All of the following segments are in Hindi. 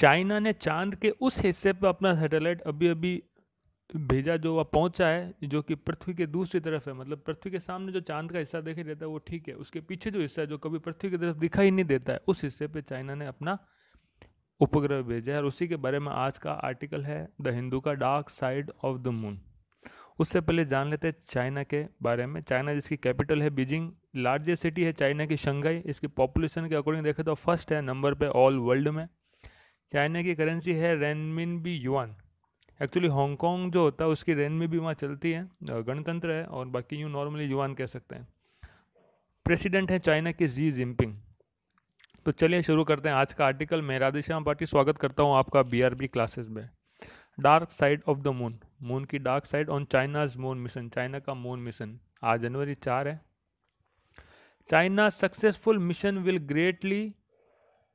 चाइना ने चांद के उस हिस्से पर अपना सैटेलाइट अभी अभी भेजा जो वह पहुंचा है जो कि पृथ्वी के दूसरी तरफ है मतलब पृथ्वी के सामने जो चांद का हिस्सा देखा जाता है वो ठीक है उसके पीछे जो हिस्सा है जो कभी पृथ्वी की तरफ दिखा ही नहीं देता है उस हिस्से पे चाइना ने अपना उपग्रह भेजा है और उसी के बारे में आज का आर्टिकल है द हिंदू का dark side of the moon उससे पहले जान लेते हैं चाइना के बारे में चाइना जिसकी कैपिटल है बीजिंग लार्जेस्ट सिटी है चाइना की शंघाई इसकी पॉपुलेशन के अकॉर्डिंग देखें तो फर्स्ट है नंबर पे ऑल वर्ल्ड में चाइना की करेंसी है renminbi yuan actually Hong Kong जो होता है उसकी रेन में भी वहाँ चलती है गणतंत्र है और बाकी यूँ नॉर्मली युवान कह सकते हैं प्रेसिडेंट है चाइना के जी जिनपिंग तो चलिए शुरू करते हैं आज का आर्टिकल मैं राधेश्याम पार्टी स्वागत करता हूँ आपका बीआरबी क्लासेस में dark side of the moon moon की dark side on China's moon mission China का मून मिशन आज जनवरी चार है China successful mission will greatly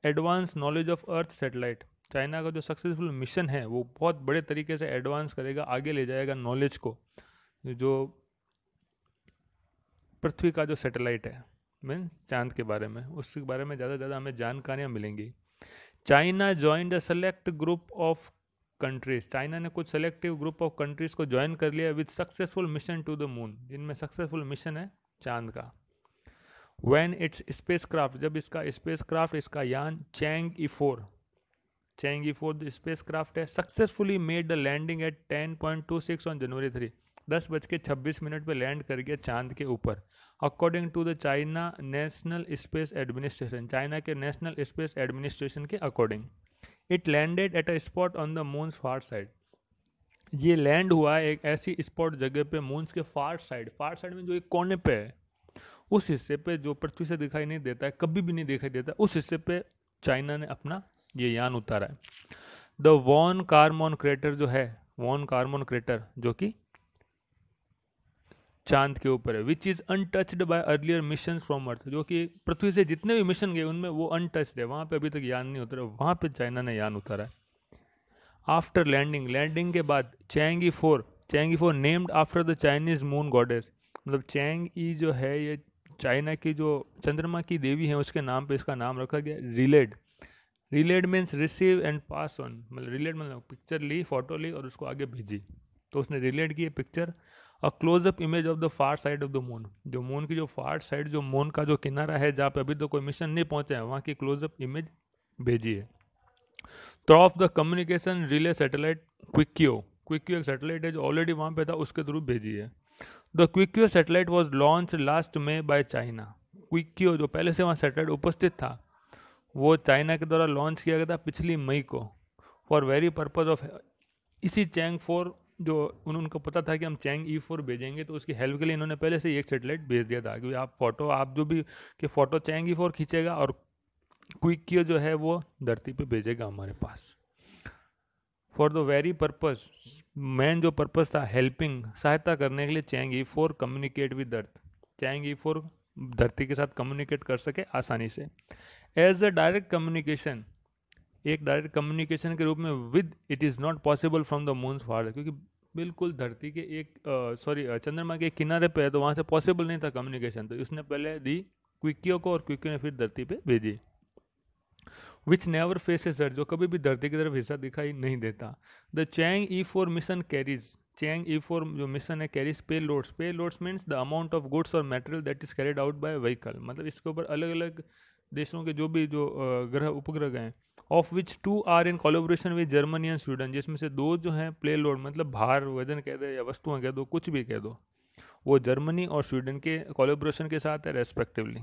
advance knowledge of earth satellite China का जो सक्सेसफुल मिशन है वो बहुत बड़े तरीके से एडवांस करेगा आगे ले जाएगा नॉलेज को जो पृथ्वी का जो सेटेलाइट है मीन चांद के बारे में उसके बारे में ज़्यादा से ज़्यादा हमें जानकारियाँ मिलेंगी China join the select group of countries China ने कुछ सेलेक्टिव ग्रुप ऑफ कंट्रीज को ज्वाइन कर लिया with successful mission to the moon जिनमें सक्सेसफुल मिशन है चांद का वैन इट्स स्पेस क्राफ्ट जब इसका स्पेस क्राफ्ट इसका यान Chang'e four Chang'e four spacecraft है successfully made the landing at ten point two six on January three दस बज के छब्बीस मिनट पर लैंड कर गया चांद के ऊपर according to the China National space Administration China के नेशनल स्पेस एडमिनिस्ट्रेशन के according it landed at a spot on the moon's far side ये लैंड हुआ एक ऐसी स्पॉट जगह पे मून्स के फार साइड फार साइड में जो एक कोने पे है उस हिस्से पे जो पृथ्वी से दिखाई नहीं देता है कभी भी नहीं दिखाई देता उस हिस्से पे चाइना ने अपना ये यान उतारा है द वॉन कार्मोन क्रेटर जो है वॉन कार्मोन क्रेटर जो कि चांद के ऊपर है which is untouched by earlier mission from earth जो कि पृथ्वी से जितने भी मिशन गए उनमें वो अनटच्ड है वहां पे अभी तक यान नहीं उतरा वहाँ पे चाइना ने यान उतारा है आफ्टर लैंडिंग लैंडिंग के बाद Chang'e four Chang'e four named after the Chinese moon goddess मतलब चैंग ई जो है ये चाइना की जो चंद्रमा की देवी है उसके नाम पे इसका नाम रखा गया relayed relayed means receive and pass on मतलब रिलेड मतलब पिक्चर ली फोटो ली और उसको आगे भेजी तो उसने रिलेड की picture a close up image of the far side of the moon जो मून की जो फार साइड जो मून का जो किनारा है जहाँ पे अभी तो कोई मिशन नहीं पहुँचा है वहाँ की क्लोजअप इमेज भेजी है through of the communication relay satellite Queqiao Queqiao एक सेटेलाइट है जो ऑलरेडी वहाँ पे था उसके थ्रू भेजी है the Queqiao satellite was launch last May by China Queqiao जो पहले से वहाँ सेटेलाइट उपस्थित था वो चाइना के द्वारा लॉन्च किया गया था पिछली मई को फॉर वेरी पर्पज ऑफ इसी चैंग फोर जो उन उनको पता था कि हम चैंग ई फोर भेजेंगे तो उसकी हेल्प के लिए इन्होंने पहले से एक सेटेलाइट भेज दिया था कि आप फोटो आप जो भी कि फ़ोटो चैंग ई फोर खींचेगा और क्विक जो है वो धरती पे भेजेगा हमारे पास for the very purpose main जो पर्पज था हेल्पिंग सहायता करने के लिए Chang'e four communicate with earth Chang'e four धरती के साथ कम्युनिकेट कर सके आसानी से एज अ डायरेक्ट कम्युनिकेशन एक डायरेक्ट कम्युनिकेशन के रूप में with it is not possible from the moon's far क्योंकि बिल्कुल धरती के एक सॉरी चंद्रमा के किनारे पे है तो वहाँ से पॉसिबल नहीं था कम्युनिकेशन तो इसने पहले दी क्विकियो को और क्विकियो ने फिर धरती पे भेजी विच नेवर फेसेस दर्द जो कभी भी धरती की तरफ हिस्सा दिखाई नहीं देता the Chang'e four mission carries Chang'e four जो मिशन है carries payloads payloads means the amount of goods और material that is carried out by vehicle मतलब इसके ऊपर अलग अलग देशों के जो भी जो ग्रह उपग्रह हैं of which two are in collaboration with Germany and Sweden जिसमें से दो जो हैं प्ले लोड मतलब भार वजन कह दो या वस्तुएं कह दो कुछ भी कह दो वो जर्मनी और स्वीडन के कोलोब्रेशन के साथ है रेस्पेक्टिवली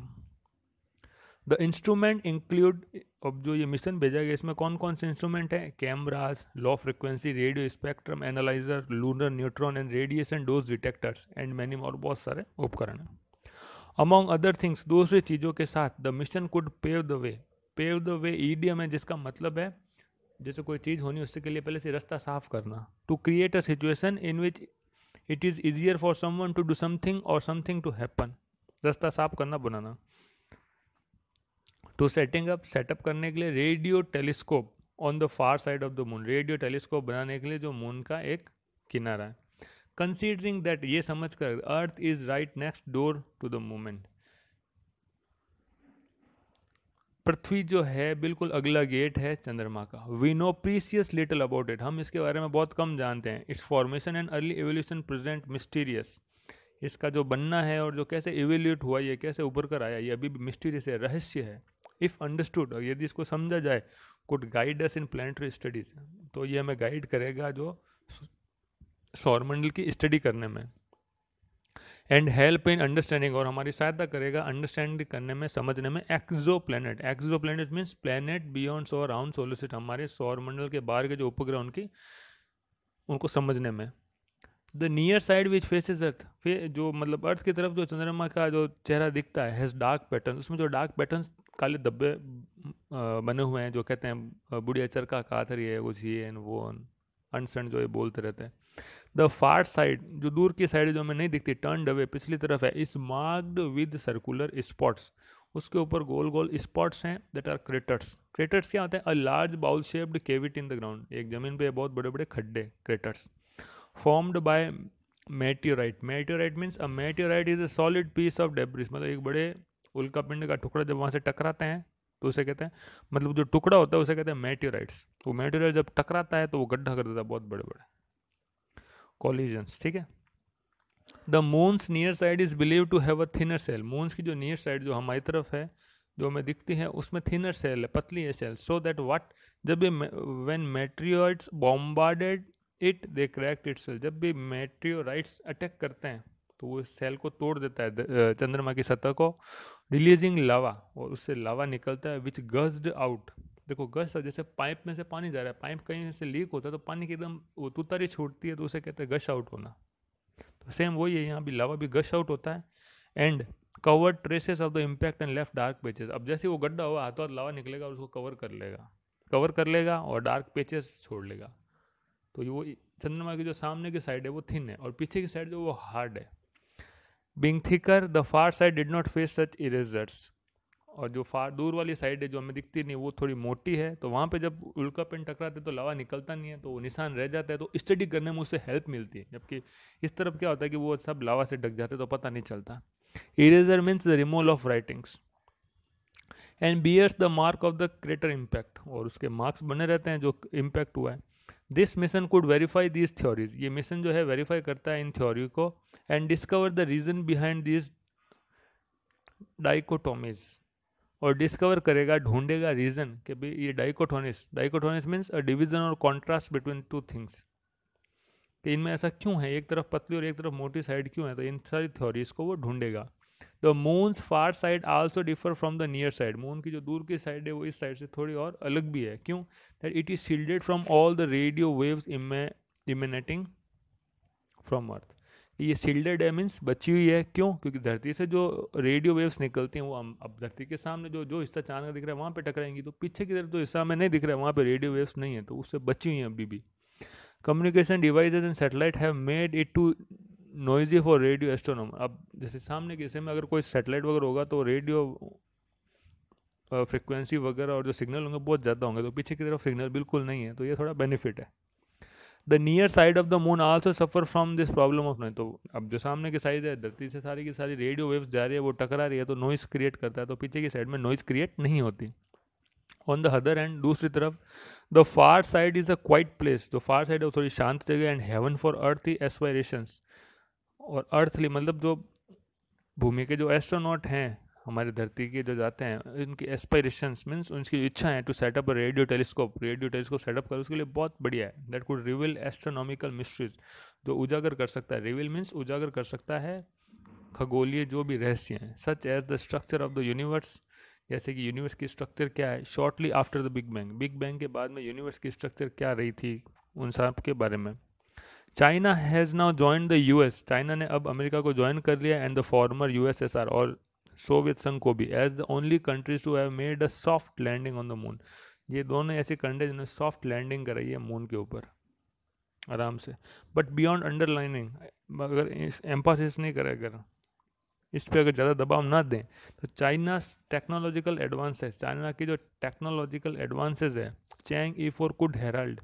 द इंस्ट्रूमेंट इंक्लूड अब जो ये मिशन भेजा गया इसमें कौन कौन से इंस्ट्रूमेंट हैं cameras low frequency radio spectrum analyser lunar neutron and radiation dose detectors and many और बहुत सारे उपकरण हैं अमॉन्ग अदर थिंग्स दूसरी चीज़ों के साथ the mission could pave the way pave the way idiom है जिसका मतलब है जैसे कोई चीज़ होनी उसके लिए पहले से रास्ता साफ करना to create a situation in which it is easier for someone to do something और समथिंग टू हैपन रास्ता साफ करना बनाना टू सेटिंग अप सेटअप करने के लिए radio telescope on the far side of the moon radio telescope बनाने के लिए जो मून का एक किनारा है कंसिडरिंग दैट ये समझ कर Earth is right next door to the moment पृथ्वी जो है बिल्कुल अगला गेट है चंद्रमा का we know precious little about it हम इसके बारे में बहुत कम जानते हैं its formation and early evolution present mysterious इसका जो बनना है और जो कैसे इवेल्यूट हुआ ये कैसे उभर कर आया ये अभी भी मिस्टीरियस है रहस्य है इफ़ अंडरस्टूड यदि इसको समझा जाए could guide us in planetary studies तो ये हमें गाइड करेगा जो सौरमंडल की स्टडी करने में एंड हेल्प इन अंडरस्टैंडिंग और हमारी सहायता करेगा अंडरस्टैंड करने में समझने में exoplanet exoplanet means planet beyond surround solar system हमारे सौरमंडल के बाहर के जो उपग्रह उनकी उनको समझने में the near side which faces Earth फे जो मतलब अर्थ की तरफ जो चंद्रमा का जो चेहरा दिखता है हैज़ डार्क पैटर्न उसमें जो डार्क पैटर्न काले धब्बे बने हुए हैं जो कहते हैं बुढ़िया चरखा आथर ये कुछ ये एन वो अनसन जो ये बोलते रहते हैं द फार साइड जो दूर की साइड जो हमें नहीं दिखती टर्न अवे पिछली तरफ है इस मार्क्ड विद सर्कुलर स्पॉट्स उसके ऊपर गोल गोल स्पॉट्स हैं दैट आर क्रेटर्स क्रेटर्स क्या होते हैं a large bowl shaped cavity in the ground एक जमीन पे बहुत बड़े बड़े खड्डे craters formed by meteorite meteorite means a meteorite is a solid piece of debris मतलब एक बड़े उल्का पिंड का टुकड़ा जब वहाँ से टकराते हैं तो उसे कहते हैं मतलब जो टुकड़ा होता है उसे कहते हैं मेटियोराइट्स वो मेटियोराइट जब टकराता है तो वो गड्ढा कर देता है बहुत बड़े बड़े कॉलिजन्स ठीक है the moon's near side is believe to have a thinner shell moon's की जो नियर साइड जो हमारी तरफ है जो हमें दिखती है उसमें थिनर सेल है पतली है सेल सो दैट वाट जब ये when meteorites bombarded it they cracked it shell जब भी मेट्रियोराइट्स अटैक करते हैं तो वो सेल को तोड़ देता है चंद्रमा की सतह को रिलीजिंग लावा और उससे लावा निकलता है विच गज्ड आउट देखो गस्ट जैसे पाइप में से पानी जा रहा है पाइप कहीं से लीक होता है तो पानी की एकदम वो तुतारी छोड़ती है तो उसे कहते हैं गश आउट होना तो सेम वही है यहाँ भी लावा भी गश आउट होता है and cover traces of the impact and left dark patches अब जैसे वो गड्ढा हुआ हाथों हाथ लावा निकलेगा और उसको कवर कर लेगा कवर कर लेगा और डार्क पेचेस छोड़ लेगा तो वो चंद्रमा की जो सामने की साइड है वो थिन है और पीछे की साइड जो वो हार्ड है being thicker the far side did not face such erasures और जो फार दूर वाली साइड है जो हमें दिखती नहीं वो थोड़ी मोटी है तो वहाँ पे जब उल्का पिंड टकराते तो लवा निकलता नहीं है तो वो निशान रह जाता है तो स्टडी करने में उससे हेल्प मिलती है जबकि इस तरफ क्या होता है कि वो सब लावा से ढक जाते तो पता नहीं चलता erasure means the removal of writings and bears the mark of the crater impact और उसके मार्क्स बने रहते हैं जो इम्पैक्ट हुआ है this mission could verify these theories ये मिशन जो है वेरीफाई करता है इन थ्योरी को and discover the reason behind these dichotomies और डिस्कवर करेगा ढूंढेगा रीज़न कि भाई ये dichotomies dichotomies means a division और कॉन्ट्रास्ट बिटवीन टू थिंग्स कि इनमें ऐसा क्यों है एक तरफ पतली और एक तरफ मोटी साइड क्यों है तो इन सारी थ्योरीज को वो ढूंढेगा the moon's far side also differ from the near side moon की जो दूर की साइड है वो इस साइड से थोड़ी और अलग भी है क्यों that it is shielded from all the radio waves emanating from Earth ये शील्डेड है मीन्स बची हुई है क्यों क्योंकि धरती से जो रेडियो वेव्स निकलती हैं वो हम अब धरती के सामने जो जो हिस्सा चांद का दिख रहा है वहाँ पे टकराएंगी तो पीछे की तरफ जो हिस्सा हमें नहीं दिख रहा है वहाँ पे रेडियो वेव्स नहीं है तो उससे बची हुई हैं अभी भी communication devices and satellite have made it too noisy for radio astronomer अब जैसे सामने के में अगर कोई सेटेलाइट वगैरह होगा तो रेडियो फ्रिक्वेंसी वगैरह और जो सिग्नल होंगे बहुत ज़्यादा होंगे तो पीछे की तरफ सिग्नल बिल्कुल नहीं है तो ये थोड़ा बेनिफिट है the near side of the moon also suffer from this problem of noise तो अब जो सामने की साइड है धरती से सारी की सारी रेडियो वेव्स जा रही है वो टकरा रही है तो नॉइज़ क्रिएट करता है तो पीछे की साइड में नॉइज़ क्रिएट नहीं होती ऑन द अदर एंड दूसरी तरफ the far side is a quiet place तो फार साइड थोड़ी शांत जगह and haven for Earth aspirations और अर्थली मतलब जो भूमि के जो एस्ट्रोनॉट हैं हमारे धरती के जो जाते हैं उनकी एस्पायरेशंस मीन्स उनकी इच्छा है to set up a radio telescope radio telescope setup कर उसके लिए बहुत बढ़िया है that could reveal astronomical mysteries जो उजागर कर सकता है रिवील मीन्स उजागर कर सकता है खगोलीय जो भी रहस्य हैं such as the structure of the universe जैसे कि यूनिवर्स की स्ट्रक्चर क्या है shortly after the Big Bang Big Bang के बाद में यूनिवर्स की स्ट्रक्चर क्या रही थी उन सब के बारे में China has now joined the US China ने अब अमेरिका को ज्वाइन कर लिया एंड द फॉर्मर आर और सोवियत संघ को भी as the only countries to have made a soft landing on the moon ये दोनों ऐसी कंट्रीज जिन्होंने सॉफ्ट लैंडिंग कराई है मून के ऊपर आराम से बट बियॉन्ड अंडरलाइनिंग अगर एम्पासिस नहीं करें अगर इस पर अगर ज़्यादा दबाव ना दें तो चाइना टेक्नोलॉजिकल है चाइना की जो टेक्नोलॉजिकल एडवांसेज है Chang'e four could herald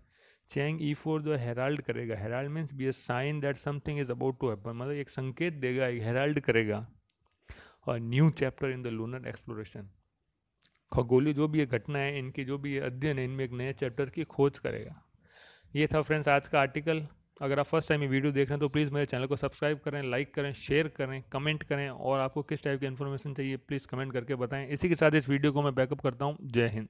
Chang'e e four जो हेराल्ड करेगा herald means be a sign that something is about to happen मतलब एक संकेत देगा एक हेराल्ड करेगा और new chapter in the lunar exploration खगोली जो भी ये घटना है इनकी जो भी ये अध्ययन है इनमें एक नए चैप्टर की खोज करेगा ये था फ्रेंड्स आज का आर्टिकल अगर आप फर्स्ट टाइम ये वीडियो देख रहे हैं तो प्लीज़ मेरे चैनल को सब्सक्राइब करें लाइक करें शेयर करें कमेंट करें और आपको किस टाइप की इन्फॉर्मेशन चाहिए प्लीज़ कमेंट करके बताएं इसी के साथ इस वीडियो को मैं बैकअप करता हूँ जय हिंद